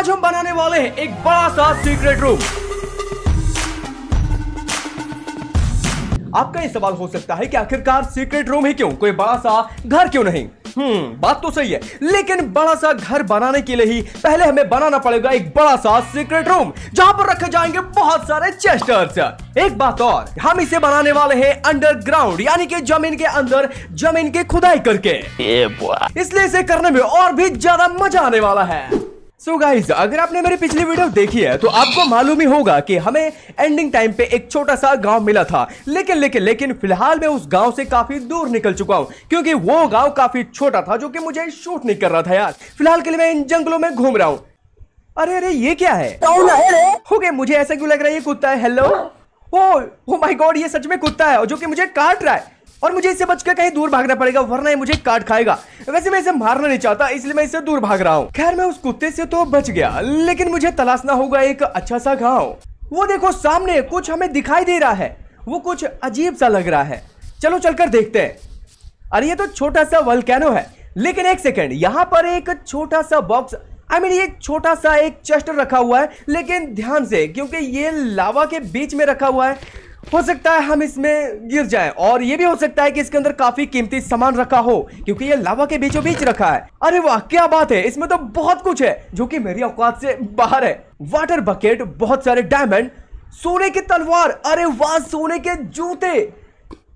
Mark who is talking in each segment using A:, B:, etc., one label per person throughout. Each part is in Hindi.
A: आज हम बनाने वाले हैं एक बड़ा सा सीक्रेट रूम आपका ये सवाल हो सकता है कि आखिरकार सीक्रेट रूम ही क्यों कोई बड़ा सा घर क्यों नहीं हम्म बात तो सही है लेकिन बड़ा सा घर बनाने के लिए ही पहले हमें बनाना पड़ेगा एक बड़ा सा सीक्रेट रूम जहां पर रखे जाएंगे बहुत सारे चेस्टर्स एक बात और हम इसे बनाने वाले हैं अंडरग्राउंड यानी कि जमीन के अंदर जमीन की खुदाई करके इसलिए इसे करने में और भी ज्यादा मजा आने वाला है सो so गाइज अगर आपने मेरी पिछली वीडियो देखी है तो आपको मालूम ही होगा कि हमें एंडिंग टाइम पे एक छोटा सा गांव मिला था लेकिन लेकिन लेकिन फिलहाल मैं उस गांव से काफी दूर निकल चुका हूँ क्योंकि वो गांव काफी छोटा था जो कि मुझे शूट नहीं कर रहा था यार फिलहाल के लिए मैं इन जंगलों में घूम रहा हूँ अरे अरे ये क्या है ओके okay, मुझे ऐसा क्यों लग रहा है ये कुत्ता है hello oh my oh God ये सच में कुत्ता है जो कि मुझे काट रहा है और मुझे इससे बचकर कहीं दूर भागना पड़ेगा वरना ये मुझे काट खाएगा तो वैसे मैं इसे मारना नहीं चाहता इसलिए मैं इसे दूर भाग रहा हूँ खैर मैं उस कुत्ते से तो बच गया लेकिन मुझे तलाशना होगा एक अच्छा सा गाँव वो देखो सामने कुछ हमें दिखाई दे रहा है वो कुछ अजीब सा लग रहा है चलो चलकर देखते हैं अरे ये तो छोटा सा वल है लेकिन एक सेकेंड यहाँ पर एक छोटा सा box I I mean mean, ये छोटा सा एक चेस्ट रखा हुआ है लेकिन ध्यान से क्योंकि ये लावा के बीच में रखा हुआ है हो सकता है हम इसमें गिर जाए और ये भी हो सकता है कि इसके अंदर काफी कीमती सामान रखा हो क्योंकि ये लावा के बीचों बीच रखा है अरे वाह क्या बात है इसमें तो बहुत कुछ है जो कि मेरी औकात से बाहर है वाटर बकेट बहुत सारे डायमंड सोने की तलवार अरे वाह सोने के जूते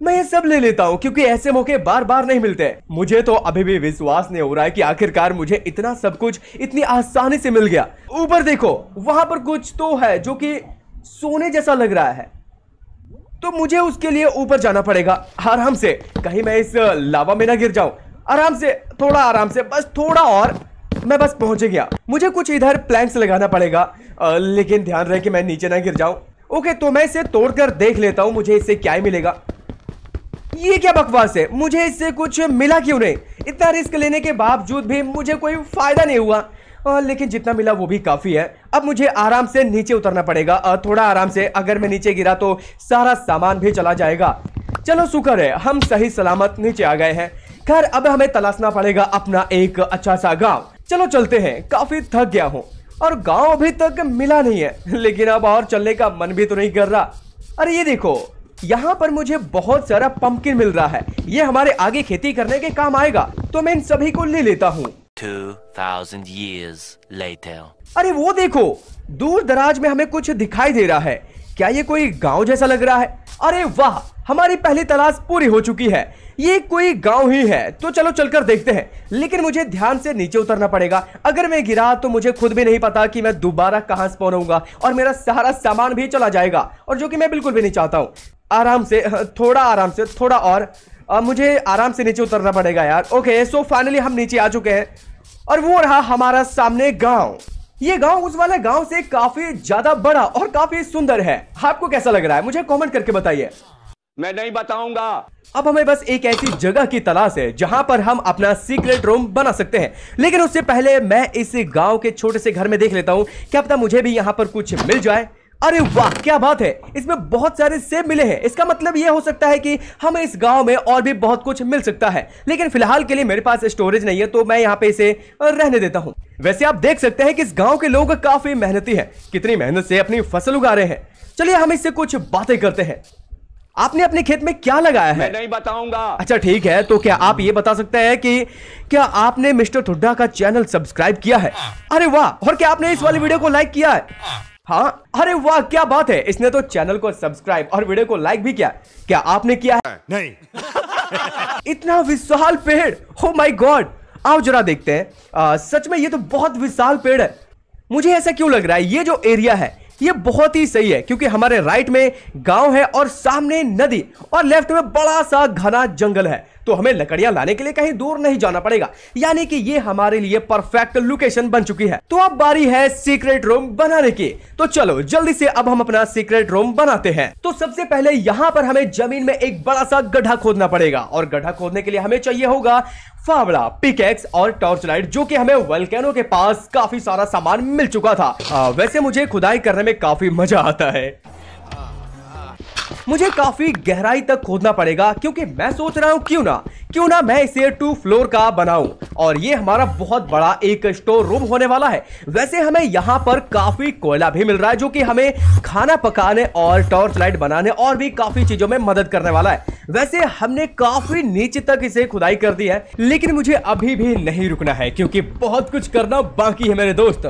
A: मैं ये सब ले लेता हूँ क्योंकि ऐसे मौके बार बार नहीं मिलते मुझे तो अभी भी विश्वास नहीं हो रहा है कि आखिरकार मुझे इतना सब कुछ इतनी आसानी से मिल गया ऊपर देखो वहां पर कुछ तो है जो कि सोने जैसा लग रहा है तो मुझे उसके लिए ऊपर जाना पड़ेगा आराम से कहीं मैं इस लावा में ना गिर जाऊं आराम से थोड़ा आराम से बस थोड़ा और मैं बस पहुंच गया मुझे कुछ इधर प्लैंक्स लगाना पड़ेगा आ, लेकिन ध्यान रहे कि मैं नीचे ना गिर जाऊं ओके तो मैं इसे तोड़कर देख लेता हूं मुझे इससे क्या ही मिलेगा ये क्या बकवास है मुझे इससे कुछ मिला क्यों नहीं इतना रिस्क लेने के बावजूद भी मुझे कोई फायदा नहीं हुआ लेकिन जितना मिला वो भी काफ़ी है अब मुझे आराम से नीचे उतरना पड़ेगा थोड़ा आराम से अगर मैं नीचे गिरा तो सारा सामान भी चला जाएगा चलो शुक्र है हम सही सलामत नीचे आ गए हैं खैर अब हमें तलाशना पड़ेगा अपना एक अच्छा सा गाँव चलो चलते हैं काफ़ी थक गया हूँ और गाँव अभी तक मिला नहीं है लेकिन अब और चलने का मन भी तो नहीं कर रहा अरे ये देखो यहाँ पर मुझे बहुत सारा पंपकिन मिल रहा है ये हमारे आगे खेती करने के काम आएगा तो मैं इन सभी को ले लेता हूँ 2000 years later. अरे वो देखो दूर दराज में हमें कुछ दिखाई दे रहा है क्या ये कोई गांव जैसा लग रहा है अरे वाह हमारी पहली तलाश पूरी हो चुकी है ये कोई गांव ही है तो चलो चलकर देखते हैं लेकिन मुझे ध्यान से नीचे उतरना पड़ेगा अगर मैं गिरा तो मुझे खुद भी नहीं पता कि मैं दोबारा कहां से पहुंचूंगा और मेरा सारा सामान भी चला जाएगा और जो कि मैं बिल्कुल भी नहीं चाहता हूँ आराम से थोड़ा आराम से थोड़ा और अब मुझे आराम से नीचे उतरना पड़ेगा यार ओके सो फाइनली हम नीचे आ चुके हैं और वो रहा हमारा सामने गांव ये गांव उस वाले गांव से काफी ज्यादा बड़ा और काफी सुंदर है आपको कैसा लग रहा है मुझे कमेंट करके बताइए मैं नहीं बताऊंगा अब हमें बस एक ऐसी जगह की तलाश है जहां पर हम अपना सीक्रेट रूम बना सकते हैं लेकिन उससे पहले मैं इस गांव के छोटे से घर में देख लेता हूं क्या पता मुझे भी यहां पर कुछ मिल जाए अरे वाह क्या बात है इसमें बहुत सारे सेब मिले हैं इसका मतलब ये हो सकता है कि हमें इस गांव में और भी बहुत कुछ मिल सकता है लेकिन फिलहाल के लिए मेरे पास स्टोरेज नहीं है तो मैं यहाँ पे इसे रहने देता हूँ वैसे आप देख सकते हैं कि इस गांव के लोग काफी मेहनती हैं कितनी मेहनत से अपनी फसल उगा रहे हैं चलिए हम इससे कुछ बातें करते हैं आपने अपने खेत में क्या लगाया है मैं नहीं बताऊंगा अच्छा ठीक है तो क्या आप ये बता सकते हैं कि क्या आपने मिस्टर ठुड्डा का चैनल सब्सक्राइब किया है अरे वाह और क्या आपने इस वाली वीडियो को लाइक किया है हाँ अरे वाह क्या बात है इसने तो चैनल को सब्सक्राइब और वीडियो को लाइक भी किया क्या आपने किया है नहीं इतना विशाल पेड़ हो माय गॉड आओ जरा देखते हैं आ, सच में ये तो बहुत विशाल पेड़ है मुझे ऐसा क्यों लग रहा है ये जो एरिया है ये बहुत ही सही है क्योंकि हमारे राइट में गांव है और सामने नदी और लेफ्ट में बड़ा सा घना जंगल है तो हमें लकड़ियां लाने के लिए कहीं दूर नहीं जाना पड़ेगा यानी कि ये हमारे लिए परफेक्ट लोकेशन बन चुकी है तो अब बारी है सीक्रेट रूम बनाने की तो चलो जल्दी से अब हम अपना सीक्रेट रूम बनाते हैं तो सबसे पहले यहाँ पर हमें जमीन में एक बड़ा सा गड्ढा खोदना पड़ेगा और गड्ढा खोदने के लिए हमें चाहिए होगा फावड़ा पिकेक्स और टॉर्च लाइट जो कि हमें वेलकैनो के पास काफी सारा सामान मिल चुका था आ, वैसे मुझे खुदाई करने में काफी मजा आता है मुझे काफी गहराई तक खोदना पड़ेगा क्योंकि मैं सोच रहा हूँ क्यों ना क्यों ना मैं इसे टू फ्लोर का बनाऊ और ये हमारा बहुत बड़ा एक स्टोर रूम होने वाला है वैसे हमें यहाँ पर काफी कोयला भी मिल रहा है जो कि हमें खाना पकाने और टॉर्च लाइट बनाने और भी काफी चीजों में मदद करने वाला है वैसे हमने काफी नीचे तक इसे खुदाई कर दी है लेकिन मुझे अभी भी नहीं रुकना है क्योंकि बहुत कुछ करना बाकी है मेरे दोस्त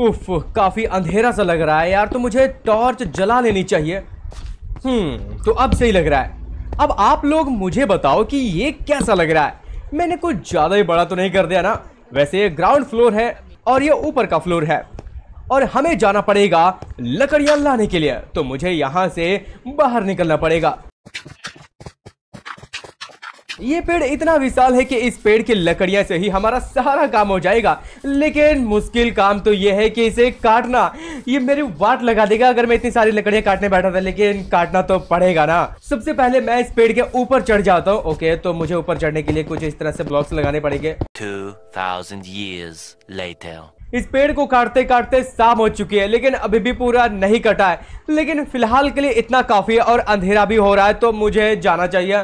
A: उफ काफी अंधेरा सा लग रहा है यार तो मुझे टॉर्च जला लेनी चाहिए हम्म तो अब सही लग रहा है अब आप लोग मुझे बताओ कि ये कैसा लग रहा है मैंने कुछ ज़्यादा ही बड़ा तो नहीं कर दिया ना वैसे ये ग्राउंड फ्लोर है और ये ऊपर का फ्लोर है और हमें जाना पड़ेगा लकड़ियां लाने के लिए तो मुझे यहां से बाहर निकलना पड़ेगा ये पेड़ इतना विशाल है कि इस पेड़ की लकड़ियां से ही हमारा सारा काम हो जाएगा लेकिन मुश्किल काम तो ये है कि इसे काटना ये मेरी वाट लगा देगा अगर मैं इतनी सारी लकड़ियां काटने बैठा था लेकिन काटना तो पड़ेगा ना सबसे पहले मैं इस पेड़ के ऊपर चढ़ जाता हूँ ओके तो मुझे ऊपर चढ़ने के लिए कुछ इस तरह से ब्लॉक्स लगाने पड़ेंगे इस पेड़ को काटते काटते शाम हो चुकी है लेकिन अभी भी पूरा नहीं कटा है लेकिन फिलहाल के लिए इतना काफ़ी है और अंधेरा भी हो रहा है तो मुझे जाना चाहिए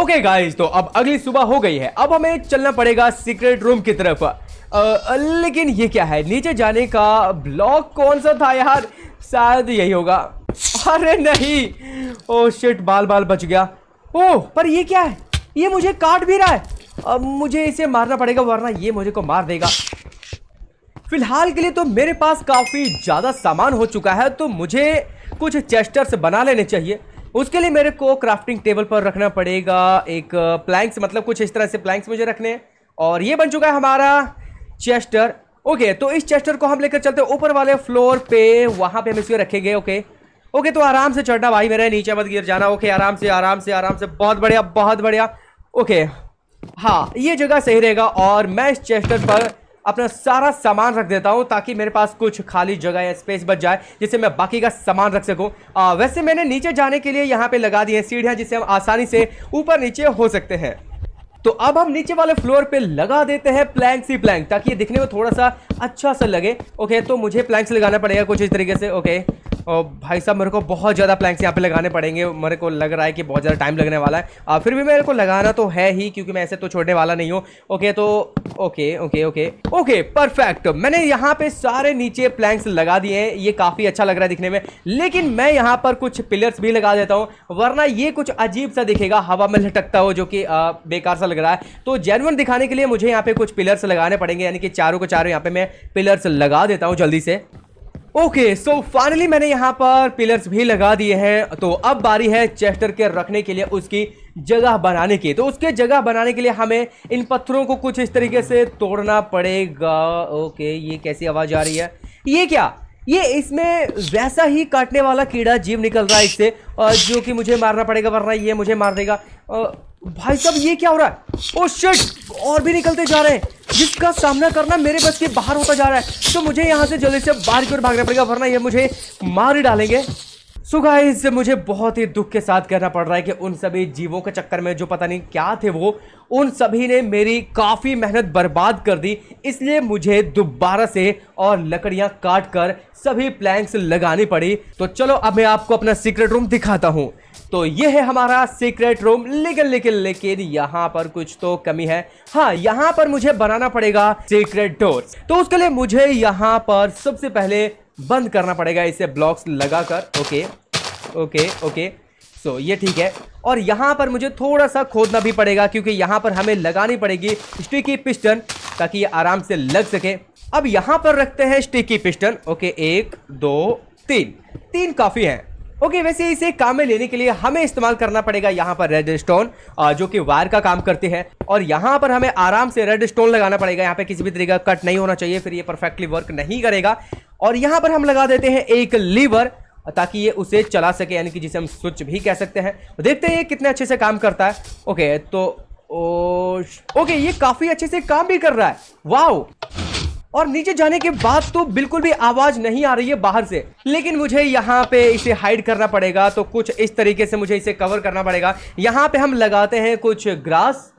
A: ओके गाइस तो अब अगली सुबह हो गई है अब हमें चलना पड़ेगा सीक्रेट रूम की तरफ आ, लेकिन ये क्या है नीचे जाने का ब्लॉक कौन सा था यार शायद यही होगा अरे नहीं ओ शिट बाल बाल बच गया ओ पर ये क्या है ये मुझे काट भी रहा है अब मुझे इसे मारना पड़ेगा वरना ये मुझे को मार देगा फिलहाल के लिए तो मेरे पास काफ़ी ज़्यादा सामान हो चुका है तो मुझे कुछ चेस्टर्स बना लेने चाहिए उसके लिए मेरे को क्राफ्टिंग टेबल पर रखना पड़ेगा एक प्लैंक्स मतलब कुछ इस तरह से प्लैंक्स मुझे रखने और ये बन चुका है हमारा चेस्टर ओके तो इस चेस्टर को हम लेकर चलते ऊपर वाले फ्लोर पे वहाँ पे हम इसको रखेंगे ओके ओके तो आराम से चढ़ना भाई मेरे नीचे मत गिर जाना ओके आराम से आराम से आराम से बहुत बढ़िया बहुत बढ़िया ओके हाँ ये जगह सही रहेगा और मैं इस चेस्टर पर अपना सारा सामान रख देता हूँ ताकि मेरे पास कुछ खाली जगह या स्पेस बच जाए जिससे मैं बाकी का सामान रख सकूँ वैसे मैंने नीचे जाने के लिए यहाँ पे लगा दी है सीढ़ियाँ जिससे हम आसानी से ऊपर नीचे हो सकते हैं तो अब हम नीचे वाले फ्लोर पे लगा देते हैं प्लैंक ही प्लैंक ताकि ये दिखने में थोड़ा सा अच्छा सा लगे ओके तो मुझे प्लैंक्स लगाना पड़ेगा कुछ इस तरीके से ओके और भाई साहब मेरे को बहुत ज़्यादा प्लैंक्स यहाँ पे लगाने पड़ेंगे मेरे को लग रहा है कि बहुत ज़्यादा टाइम लगने वाला है आ, फिर भी मेरे को लगाना तो है ही क्योंकि मैं ऐसे तो छोड़ने वाला नहीं हूँ ओके तो okay okay okay okay perfect मैंने यहाँ पे सारे नीचे प्लैंक्स लगा दिए हैं ये काफ़ी अच्छा लग रहा है दिखने में लेकिन मैं यहाँ पर कुछ पिलर्स भी लगा देता हूँ वरना ये कुछ अजीब सा दिखेगा हवा में लटकता हो जो कि बेकार सा लग रहा है तो जेनवन दिखाने के लिए मुझे यहाँ पे कुछ पिलर्स लगाने पड़ेंगे यानी कि चारों को चारों यहाँ पे मैं पिलर्स लगा देता हूँ जल्दी से ओके सो फाइनली मैंने यहाँ पर पिलर्स भी लगा दिए हैं तो अब बारी है चेस्टर के रखने के लिए उसकी जगह बनाने की तो उसके जगह बनाने के लिए हमें इन पत्थरों को कुछ इस तरीके से तोड़ना पड़ेगा ओके ये कैसी आवाज़ आ रही है ये क्या ये इसमें वैसा ही काटने वाला कीड़ा जीव निकल रहा है इससे जो कि मुझे मारना पड़ेगा वरना ये मुझे मार देगा भाई साहब ये क्या हो रहा है ओ oh, शिट और भी निकलते जा रहे हैं जिसका सामना करना मेरे बस के बाहर होता जा रहा है तो मुझे यहाँ से जल्दी से बाहर की ओर भागना पड़ेगा वरना ये मुझे मार ही डालेंगे सो गाइस मुझे बहुत ही दुख के साथ कहना पड़ रहा है कि उन सभी जीवों के चक्कर में जो पता नहीं क्या थे वो उन सभी ने मेरी काफ़ी मेहनत बर्बाद कर दी इसलिए मुझे दोबारा से और लकड़ियाँ काट कर सभी प्लैंक्स लगानी पड़ी तो चलो अब मैं आपको अपना सीक्रेट रूम दिखाता हूँ तो ये है हमारा सीक्रेट रूम लेकिन लेकिन लेकिन यहाँ पर कुछ तो कमी है हाँ यहाँ पर मुझे बनाना पड़ेगा सीक्रेट डोर तो उसके लिए मुझे यहाँ पर सबसे पहले बंद करना पड़ेगा इसे ब्लॉक्स लगाकर ओके ओके ओके सो ये ठीक है और यहाँ पर मुझे थोड़ा सा खोदना भी पड़ेगा क्योंकि यहाँ पर हमें लगानी पड़ेगी स्टिकी पिस्टन ताकि ये आराम से लग सके अब यहाँ पर रखते हैं स्टिकी पिस्टन ओके एक दो तीन तीन काफ़ी हैं ओके okay, वैसे इसे काम में लेने के लिए हमें इस्तेमाल करना पड़ेगा यहाँ पर रेड स्टोन जो कि वायर का काम करते हैं और यहाँ पर हमें आराम से रेड स्टोन लगाना पड़ेगा यहाँ पे किसी भी तरीके का कट नहीं होना चाहिए फिर ये परफेक्टली वर्क नहीं करेगा और यहाँ पर हम लगा देते हैं एक लीवर ताकि ये उसे चला सके यानी कि जिसे हम स्विच भी कह सकते हैं तो देखते हैं ये कितने अच्छे से काम करता है ओके तो ओके ये काफ़ी अच्छे से काम भी कर रहा है वाह और नीचे जाने के बाद तो बिल्कुल भी आवाज नहीं आ रही है बाहर से लेकिन मुझे यहाँ पे इसे हाइड करना पड़ेगा तो कुछ इस तरीके से मुझे इसे कवर करना पड़ेगा यहाँ पे हम लगाते हैं कुछ ग्रास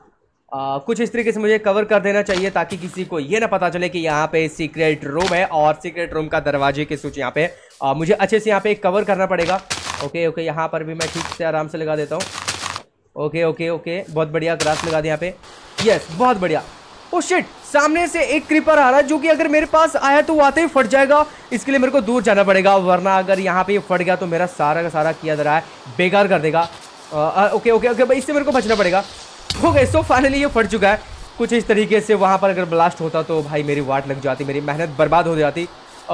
A: आ, कुछ इस तरीके से मुझे कवर कर देना चाहिए ताकि किसी को ये ना पता चले कि यहाँ पे सीक्रेट रूम है और सीक्रेट रूम का दरवाजे के सूच यहाँ पे आ, मुझे अच्छे से यहाँ पे कवर करना पड़ेगा ओके ओके यहाँ पर भी मैं ठीक से आराम से लगा देता हूँ ओके ओके ओके बहुत बढ़िया ग्रास लगा दें यहाँ पे यस बहुत बढ़िया ओ oh, शिट सामने से एक क्रीपर आ रहा है जो कि अगर मेरे पास आया तो वो आते ही फट जाएगा इसके लिए मेरे को दूर जाना पड़ेगा वरना अगर यहाँ पे ये फट गया तो मेरा सारा का सारा किया जा रहा है बेकार कर देगा आ, ओके ओके ओके भाई इससे मेरे को बचना पड़ेगा हो गए सो फाइनली ये फट चुका है कुछ इस तरीके से वहाँ पर अगर ब्लास्ट होता तो भाई मेरी वाट लग जाती मेरी मेहनत बर्बाद हो जाती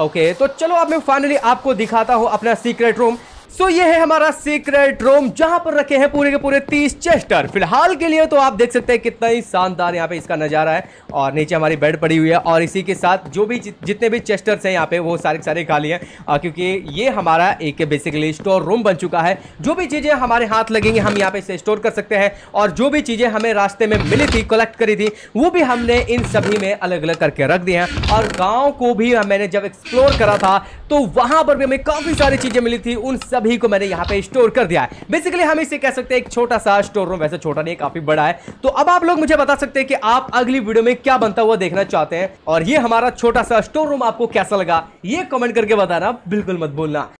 A: ओके तो चलो अब मैं फाइनली आपको दिखाता हूँ अपना सीक्रेट रूम सो ये है हमारा सीक्रेट रूम जहां पर रखे हैं पूरे के पूरे तीस चेस्टर फिलहाल के लिए तो आप देख सकते हैं कितना ही शानदार यहाँ पे इसका नज़ारा है और नीचे हमारी बेड पड़ी हुई है और इसी के साथ जो भी जितने भी चेस्टर्स हैं यहाँ पे वो सारे सारे खाली हैं क्योंकि ये हमारा एक बेसिकली स्टोर रूम बन चुका है जो भी चीज़ें हमारे हाथ लगेंगी हम यहाँ पे इसे स्टोर कर सकते हैं और जो भी चीज़ें हमें रास्ते में मिली थी कलेक्ट करी थी वो भी हमने इन सभी में अलग अलग करके रख दिया और गाँव को भी मैंने जब एक्सप्लोर करा था तो वहां पर भी हमें काफ़ी सारी चीज़ें मिली थी उन सब सभी को मैंने यहाँ पे स्टोर कर दिया है बेसिकली हम इसे कह सकते हैं एक छोटा सा स्टोर रूम वैसे छोटा नहीं काफी बड़ा है तो अब आप लोग मुझे बता सकते हैं कि आप अगली वीडियो में क्या बनता हुआ देखना चाहते हैं और ये हमारा छोटा सा स्टोर रूम आपको कैसा लगा ये कमेंट करके बताना बिल्कुल मत बोलना